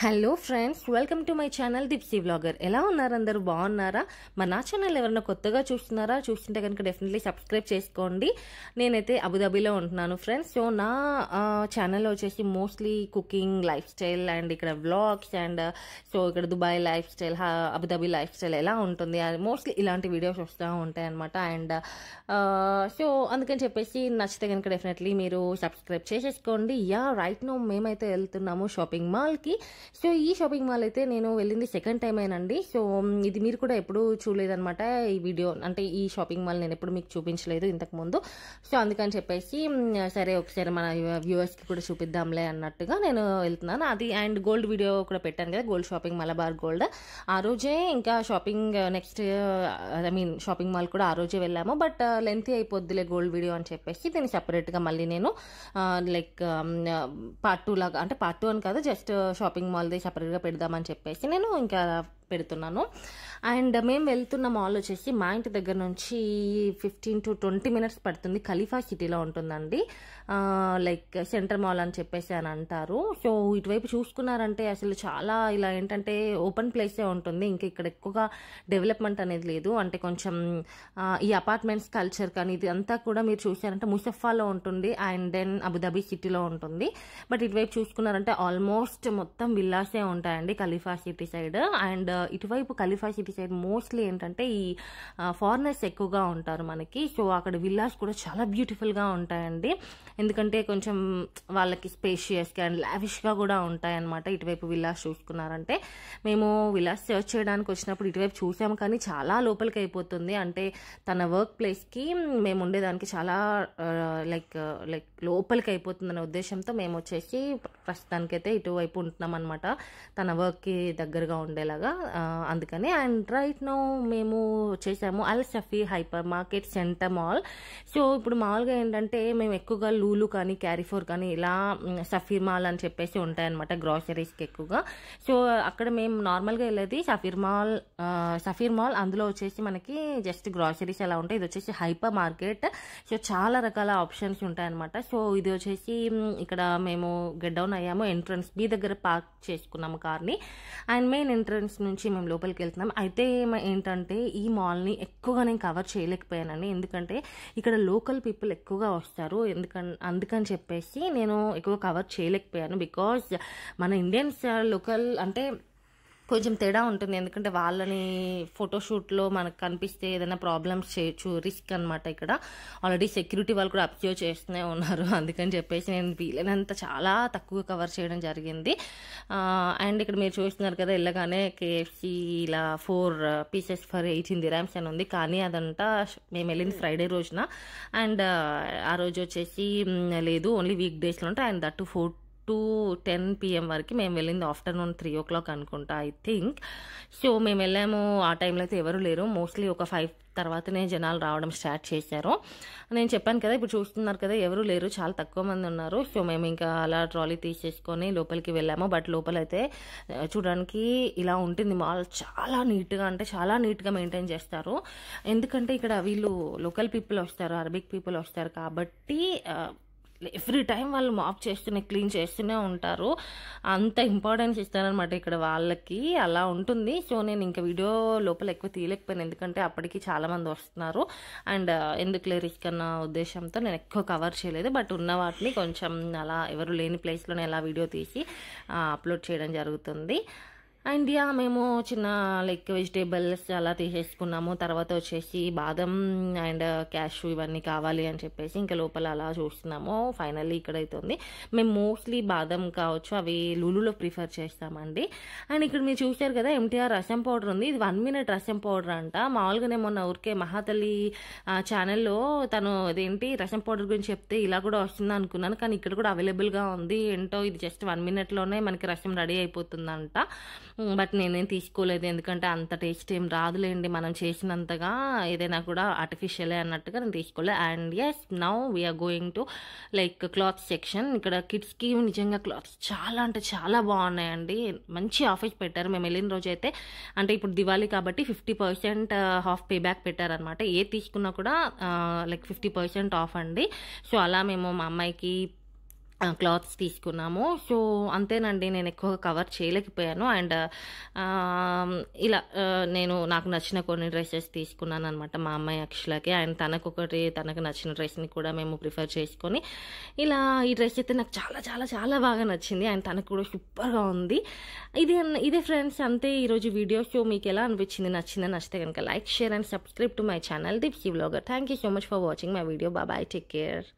Hello friends welcome to my channel Deepsi blogger ఎలా ఉన్నారు అందరూ బాగున్నారా మా నా ఛానల్ ఎవరైనా కొత్తగా చూస్తున్నారా చూస్తుంటే కనుక డెఫినెట్లీ సబ్స్క్రైబ్ చేసుకోండి నేనైతే అబుదాబీలో ఉంటున్నాను ఫ్రెండ్స్ సో నా ఛానల్ వచ్చేసి mostly cooking lifestyle and ఇక్కడ వ్లాగ్స్ అండ్ సో ఇక్కడ Dubai lifestyle Abu Dhabi lifestyle ఎలా ఉంటుంది మోస్ట్లీ ఇలాంటి వీడియోస్ వస్తూ ఉంటాయి అనమాట అండ్ సో అందుకని చెప్పేసి నచ్చితే కనుక డెఫినెట్లీ మీరు సబ్స్క్రైబ్ చేసేసుకోండి యా రైట్ నో మేమైతే వెళ్తున్నాము షాపింగ్ మాల్కి సో ఈ షాపింగ్ మాల్ అయితే నేను వెళ్ళింది సెకండ్ టైం అయినండి సో ఇది మీరు కూడా చూడలేదు చూడలేదనమాట ఈ వీడియో అంటే ఈ షాపింగ్ మాల్ నేను ఎప్పుడు మీకు చూపించలేదు ఇంతకుముందు సో అందుకని చెప్పేసి సరే ఒకసారి మన వ్యూవర్స్కి కూడా చూపిద్దాంలే అన్నట్టుగా నేను వెళ్తున్నాను అది అండ్ గోల్డ్ వీడియో కూడా పెట్టాను కదా గోల్డ్ షాపింగ్ మలబార్ గోల్డ్ ఆ రోజే ఇంకా shopping next I mean shopping mall కూడా ఆ రోజే వెళ్ళాము బట్ లెంత్ uh, అయిపోద్దిలే గోల్డ్ వీడియో అని చెప్పేసి దీన్ని సపరేట్గా మళ్ళీ నేను లైక్ పార్ట్ టూ లాగా అంటే పార్ట్ టూ అని కాదు జస్ట్ షాపింగ్ uh, వాళ్ళది సపరేట్గా పెడదామని చెప్పేసి నేను ఇంకా పెడుతున్నాను అండ్ మేము వెళ్తున్న మాల్ వచ్చేసి మా ఇంటి దగ్గర నుంచి ఫిఫ్టీన్ టు ట్వంటీ మినిట్స్ పడుతుంది ఖలీఫా సిటీలో ఉంటుందండి లైక్ సెంటర్ మాల్ అని చెప్పేసి అని అంటారు సో ఇటువైపు చూసుకున్నారంటే అసలు చాలా ఇలా ఏంటంటే ఓపెన్ ప్లేసే ఉంటుంది ఇంకా ఇక్కడ ఎక్కువగా డెవలప్మెంట్ అనేది లేదు అంటే కొంచెం ఈ అపార్ట్మెంట్స్ కల్చర్ కానీ ఇది అంతా కూడా మీరు చూసారంటే ముసఫాలో ఉంటుంది అండ్ దెన్ అబుదాబీ సిటీలో ఉంటుంది బట్ ఇటువైపు చూసుకున్నారంటే ఆల్మోస్ట్ మొత్తం విల్లాసే ఉంటాయండి ఖలీఫా సిటీ సైడ్ అండ్ ఇటువైపు ఖలీఫా సిటీ సైడ్ మోస్ట్లీ ఏంటంటే ఈ ఫారినర్స్ ఎక్కువగా ఉంటారు మనకి సో అక్కడ విల్లాస్ కూడా చాలా బ్యూటిఫుల్గా ఉంటాయండి ఎందుకంటే కొంచెం వాళ్ళకి స్పేషియస్గా అండ్ లావిష్గా కూడా ఉంటాయన్నమాట ఇటువైపు విల్లాస్ చూసుకున్నారంటే మేము విల్లాస్ సెర్చ్ చేయడానికి వచ్చినప్పుడు ఇటువైపు చూసాము కానీ చాలా లోపలికి అయిపోతుంది అంటే తన వర్క్ ప్లేస్కి మేము ఉండేదానికి చాలా లైక్ లైక్ లోపలికి అయిపోతుందనే ఉద్దేశంతో మేము వచ్చేసి ప్రస్తుతానికైతే ఇటువైపు ఉంటున్నాం అనమాట తన వర్క్కి దగ్గరగా ఉండేలాగా అందుకని అండ్ రైట్ నో మేము చేసాము Al Shafi hypermarket centre mall so ఇప్పుడు మామూలుగా ఏంటంటే మేము ఎక్కువగా లూలు కానీ క్యారీఫోర్ కానీ ఇలా సఫీర్ మాల్ అని చెప్పేసి ఉంటాయన్నమాట గ్రాసరీస్కి ఎక్కువగా సో అక్కడ మేము నార్మల్గా వెళ్ళేది సఫీర్ మాల్ సఫీర్ మాల్ అందులో వచ్చేసి మనకి జస్ట్ గ్రాసరీస్ ఎలా ఉంటాయి ఇది వచ్చేసి హైపర్ మార్కెట్ సో చాలా రకాల ఆప్షన్స్ ఉంటాయన్నమాట సో ఇది వచ్చేసి ఇక్కడ మేము గెట్ డౌన్ అయ్యాము ఎంట్రన్స్ మీ దగ్గర పార్క్ చేసుకున్నాము కార్ని అండ్ మెయిన్ ఎంట్రన్స్ నుంచి నుంచి మేము లోపలికి వెళ్తున్నాం అయితే ఏంటంటే ఈ మాల్ని ఎక్కువగా నేను కవర్ చేయలేకపోయానండి ఎందుకంటే ఇక్కడ లోకల్ పీపుల్ ఎక్కువగా వస్తారు ఎందుకని అందుకని చెప్పేసి నేను ఎక్కువ కవర్ చేయలేకపోయాను బికాజ్ మన ఇండియన్స్ లోకల్ అంటే కొంచెం తేడా ఉంటుంది ఎందుకంటే వాళ్ళని ఫోటోషూట్లో మనకు కనిపిస్తే ఏదైనా ప్రాబ్లమ్స్ చేయొచ్చు రిస్క్ అనమాట ఇక్కడ ఆల్రెడీ సెక్యూరిటీ వాళ్ళు కూడా అబ్జర్వ్ చేస్తూనే ఉన్నారు అందుకని చెప్పేసి నేను వీలైనంత చాలా తక్కువ కవర్ చేయడం జరిగింది అండ్ ఇక్కడ మీరు చూస్తున్నారు కదా వెళ్ళగానే కేఎఫ్సి ఇలా four pieces for eighteen dirhams అని ఉంది కానీ అదంతా మేము వెళ్ళింది ఫ్రైడే hmm. రోజున అండ్ ఆ రోజు వచ్చేసి లేదు ఓన్లీ వీక్ డేస్లో ఉంటాయి and that four to ten PM వరకు మేము వెళ్ళింది ఆఫ్టర్నూన్ త్రీ ఓ క్లాక్ అనుకుంటా ఐ థింక్ సో మేము వెళ్ళాము ఆ టైంలో అయితే ఎవరు లేరు మోస్ట్లీ ఒక ఫైవ్ తర్వాతనే జనాలు రావడం స్టార్ట్ చేశారు నేను చెప్పాను కదా ఇప్పుడు చూస్తున్నారు కదా ఎవరు లేరు చాలా తక్కువ మంది ఉన్నారు సో మేము ఇంకా అలా ట్రాలీ తీసేసుకొని లోపలికి వెళ్ళాము బట్ లోపలైతే చూడడానికి ఇలా ఉంటుంది మాల్ చాలా నీట్గా అంటే చాలా నీట్గా మెయింటైన్ చేస్తారు ఎందుకంటే ఇక్కడ వీళ్ళు లోకల్ పీపుల్ వస్తారు అరబిక్ పీపుల్ వస్తారు కాబట్టి ఎవ్రీ టైం వాళ్ళు మాప్ చేస్తూనే క్లీన్ చేస్తూనే ఉంటారు అంత ఇంపార్టెన్స్ ఇస్తారనమాట ఇక్కడ వాళ్ళకి అలా ఉంటుంది సో నేను ఇంకా వీడియో లోపల ఎక్కువ తీయలేకపోయాను ఎందుకంటే అప్పటికి చాలామంది వస్తున్నారు అండ్ uh, ఎందుకులే రిస్క్ అన్న ఉద్దేశంతో నేను ఎక్కువ కవర్ చేయలేదు బట్ ఉన్న వాటిని కొంచెం అలా ఎవరు లేని ప్లేస్లోనే అలా వీడియో తీసి అప్లోడ్ uh, చేయడం జరుగుతుంది అండ్ యా మేము చిన్న లైక్ వెజిటేబుల్స్ అలా తీసేసుకున్నాము తర్వాత వచ్చేసి బాదం అండ్ క్యాష్ ఇవన్నీ కావాలి అని చెప్పేసి ఇంకా లోపల అలా చూస్తున్నాము ఫైనల్లీ ఇక్కడైతే ఉంది మేము మోస్ట్లీ బాదం కావచ్చు అవి లూలులో ప్రిఫర్ చేస్తామండి అండ్ ఇక్కడ మీరు చూశారు కదా ఎంటీఆర్ రసం పౌడర్ ఉంది ఇది వన్ మినిట్ రసం పౌడర్ అంట మామూలుగానే మొన్న ఊరికే మహాతల్లి ఛానల్లో తను ఇదేంటి రసం పౌడర్ గురించి చెప్తే ఇలా కూడా వస్తుంది అనుకున్నాను కానీ ఇక్కడ కూడా అవైలబుల్గా ఉంది ఏంటో ఇది జస్ట్ వన్ మినిట్లోనే మనకి రసం రెడీ అయిపోతుందంట బట్ నేనేం తీసుకోలేదు ఎందుకంటే అంత టేస్ట్ ఏం రాదులేండి మనం చేసినంతగా ఏదైనా కూడా ఆర్టిఫిషియలే అన్నట్టుగా నేను తీసుకోలేదు and as now we're going to like cloth section ఇక్కడ కిడ్స్కి నిజంగా క్లాత్స్ చాలా అంటే చాలా బాగున్నాయండి మంచి ఆఫర్స్ పెట్టారు మేము వెళ్ళిన రోజు అయితే అంటే ఇప్పుడు దివాళీ కాబట్టి fifty percent half pay back పెట్టారనమాట ఏ తీసుకున్నా కూడా లైక్ ఫిఫ్టీ పర్సెంట్ ఆఫ్ అండి సో అలా మేము మా అమ్మాయికి క్లాత్స్ తీసుకున్నాము సో అంతేనండి నేను ఎక్కువగా కవర్ చేయలేకపోయాను అండ్ ఇలా నేను నాకు నచ్చిన కొన్ని డ్రెస్సెస్ తీసుకున్నాను అనమాట మా అమ్మాయి అక్షలకి అండ్ తనకు ఒకటి తనకు నచ్చిన డ్రెస్ని కూడా మేము ప్రిఫర్ చేసుకొని ఇలా ఈ డ్రెస్ అయితే నాకు చాలా చాలా చాలా బాగా నచ్చింది అండ్ తనకు కూడా సూపర్గా ఉంది ఇది ఇదే ఫ్రెండ్స్ అంతే ఈరోజు వీడియో షో మీకు ఎలా అనిపించింది నచ్చిందని నచ్చితే కనుక like share and subscribe to my channel Deepsi blogger thank you so much for watching my video bye bye take care